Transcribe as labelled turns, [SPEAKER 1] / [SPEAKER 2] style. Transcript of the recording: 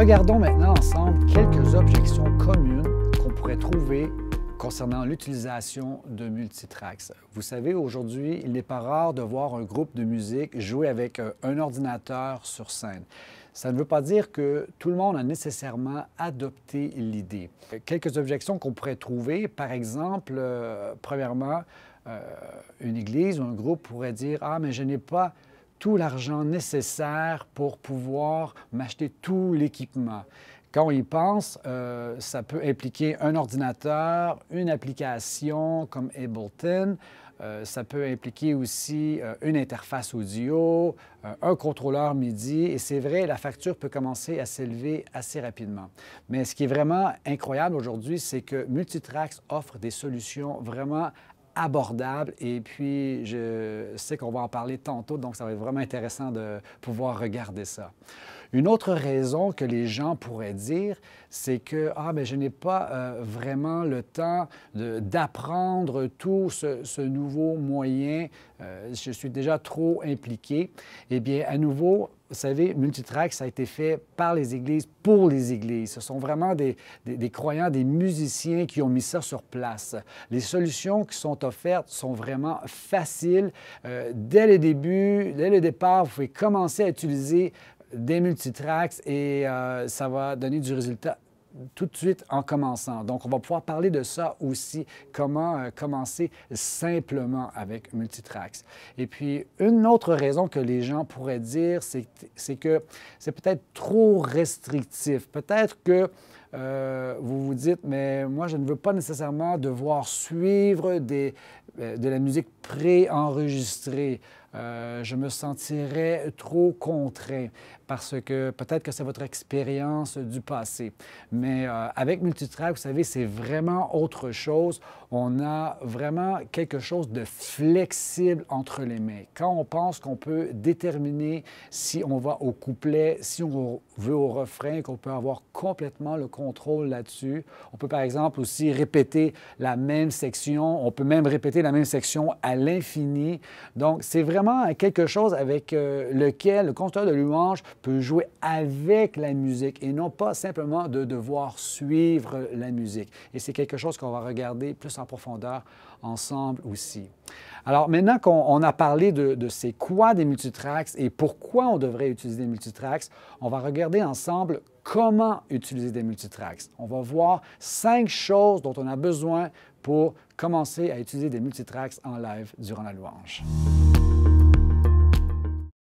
[SPEAKER 1] Regardons maintenant ensemble quelques objections communes qu'on pourrait trouver concernant l'utilisation de multitracks. Vous savez, aujourd'hui, il n'est pas rare de voir un groupe de musique jouer avec euh, un ordinateur sur scène. Ça ne veut pas dire que tout le monde a nécessairement adopté l'idée. Quelques objections qu'on pourrait trouver, par exemple, euh, premièrement, euh, une église ou un groupe pourrait dire Ah, mais je n'ai pas tout l'argent nécessaire pour pouvoir m'acheter tout l'équipement. Quand on y pense, euh, ça peut impliquer un ordinateur, une application comme Ableton, euh, ça peut impliquer aussi euh, une interface audio, un contrôleur MIDI, et c'est vrai, la facture peut commencer à s'élever assez rapidement. Mais ce qui est vraiment incroyable aujourd'hui, c'est que Multitrax offre des solutions vraiment abordable. Et puis, je sais qu'on va en parler tantôt, donc ça va être vraiment intéressant de pouvoir regarder ça. Une autre raison que les gens pourraient dire, c'est que ah, mais je n'ai pas euh, vraiment le temps d'apprendre tout ce, nouveau moyen, euh, je suis déjà trop impliqué. Eh bien, à nouveau, vous savez, multitrack, ça a été fait par les églises, pour les églises. Ce sont vraiment des, croyants, des musiciens qui ont mis ça sur place. Les solutions qui sont offertes sont vraiment faciles. Euh, dès le début, dès le départ, vous pouvez commencer à utiliser des multitracks et euh, ça va donner du résultat tout de suite en commençant. Donc, on va pouvoir parler de ça aussi, comment euh, commencer simplement avec Multitrax. Et puis, une autre raison que les gens pourraient dire, c'est que c'est peut-être trop restrictif. Peut-être que euh, vous vous dites, mais moi, je ne veux pas nécessairement devoir suivre euh, de la musique préenregistrée. Euh, je me sentirais trop contraint parce que peut-être que c'est votre expérience du passé. Mais euh, avec Multitrack, vous savez, c'est vraiment autre chose. On a vraiment quelque chose de flexible entre les mains. Quand on pense qu'on peut déterminer si on va au couplet, si on veut au refrain, qu'on peut avoir complètement le contrôle contrôle là-dessus. On peut par exemple aussi répéter la même section, on peut même répéter la même section à l'infini. Donc c'est vraiment quelque chose avec euh, lequel le constructeur de louanges peut jouer avec la musique et non pas simplement de devoir suivre la musique. Et c'est quelque chose qu'on va regarder plus en profondeur ensemble aussi. Alors maintenant qu'on a parlé de, de c'est quoi des multitracks et pourquoi on devrait utiliser des multitracks, on va regarder ensemble comment utiliser des multitracks. On va voir cinq choses dont on a besoin pour commencer à utiliser des multitracks en live durant la louange.